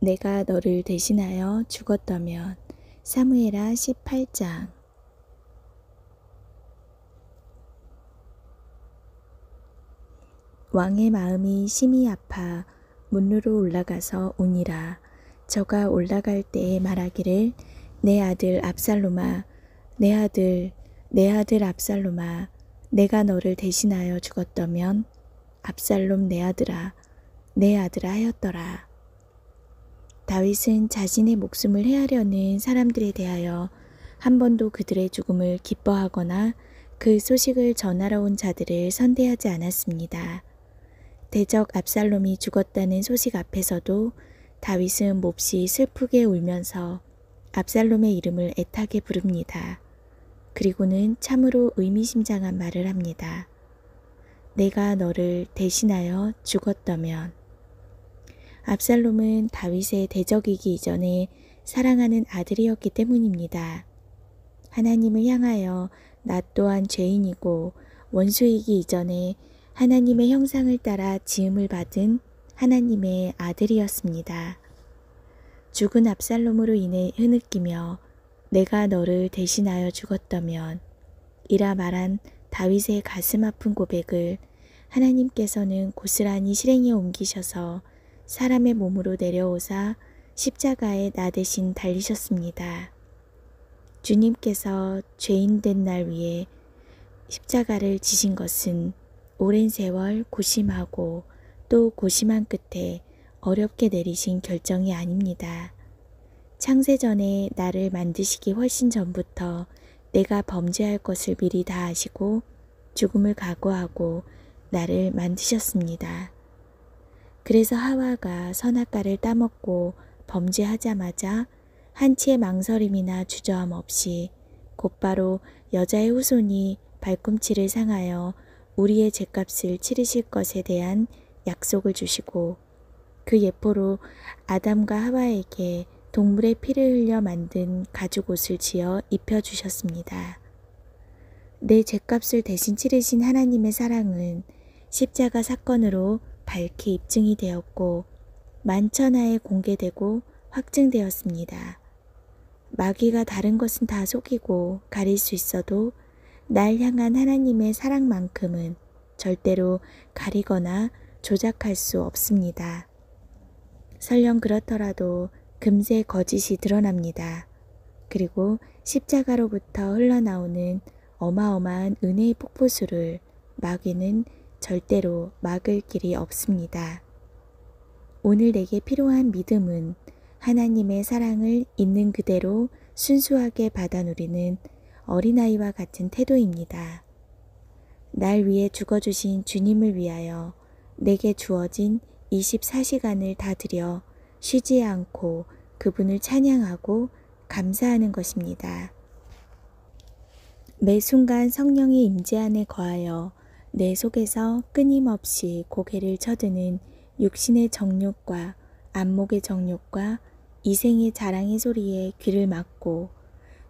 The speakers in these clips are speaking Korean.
내가 너를 대신하여 죽었다면 사무엘라 18장 왕의 마음이 심히 아파 문으로 올라가서 우니라 저가 올라갈 때에 말하기를 내 아들 압살로마 내 아들 내 아들 압살로마 내가 너를 대신하여 죽었다면 압살롬 내 아들아 내 아들아 하였더라 다윗은 자신의 목숨을 헤아려는 사람들에 대하여 한 번도 그들의 죽음을 기뻐하거나 그 소식을 전하러 온 자들을 선대하지 않았습니다. 대적 압살롬이 죽었다는 소식 앞에서도 다윗은 몹시 슬프게 울면서 압살롬의 이름을 애타게 부릅니다. 그리고는 참으로 의미심장한 말을 합니다. 내가 너를 대신하여 죽었다면 압살롬은 다윗의 대적이기 이전에 사랑하는 아들이었기 때문입니다. 하나님을 향하여 나 또한 죄인이고 원수이기 이전에 하나님의 형상을 따라 지음을 받은 하나님의 아들이었습니다. 죽은 압살롬으로 인해 흐느끼며 내가 너를 대신하여 죽었다면 이라 말한 다윗의 가슴 아픈 고백을 하나님께서는 고스란히 실행에 옮기셔서 사람의 몸으로 내려오사 십자가에 나 대신 달리셨습니다. 주님께서 죄인 된 날 위에 십자가를 지신 것은 오랜 세월 고심하고 또 고심한 끝에 어렵게 내리신 결정이 아닙니다. 창세전에 나를 만드시기 훨씬 전부터 내가 범죄할 것을 미리 다 아시고 죽음을 각오하고 나를 만드셨습니다. 그래서 하와가 선악과를 따먹고 범죄하자마자 한치의 망설임이나 주저함 없이 곧바로 여자의 후손이 발꿈치를 상하여 우리의 죗값을 치르실 것에 대한 약속을 주시고 그 예포로 아담과 하와에게 동물의 피를 흘려 만든 가죽 옷을 지어 입혀 주셨습니다. 내 죄값을 대신 치르신 하나님의 사랑은 십자가 사건으로 밝히 입증이 되었고 만천하에 공개되고 확증되었습니다. 마귀가 다른 것은 다 속이고 가릴 수 있어도 날 향한 하나님의 사랑만큼은 절대로 가리거나 조작할 수 없습니다. 설령 그렇더라도 금세 거짓이 드러납니다. 그리고 십자가로부터 흘러나오는 어마어마한 은혜의 폭포수를 마귀는 절대로 막을 길이 없습니다. 오늘 내게 필요한 믿음은 하나님의 사랑을 있는 그대로 순수하게 받아 누리는 어린아이와 같은 태도입니다. 날 위해 죽어주신 주님을 위하여 내게 주어진 24시간을 다 들여 쉬지 않고 그분을 찬양하고 감사하는 것입니다. 매 순간 성령의 임재 안에 거하여 내 속에서 끊임없이 고개를 쳐드는 육신의 정욕과 안목의 정욕과 이생의 자랑의 소리에 귀를 막고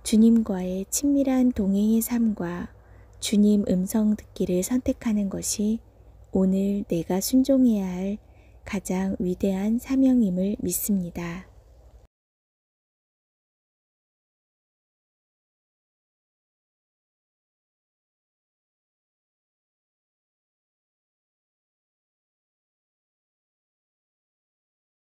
주님과의 친밀한 동행의 삶과 주님 음성 듣기를 선택하는 것이 오늘 내가 순종해야 할 가장 위대한 사명임을 믿습니다.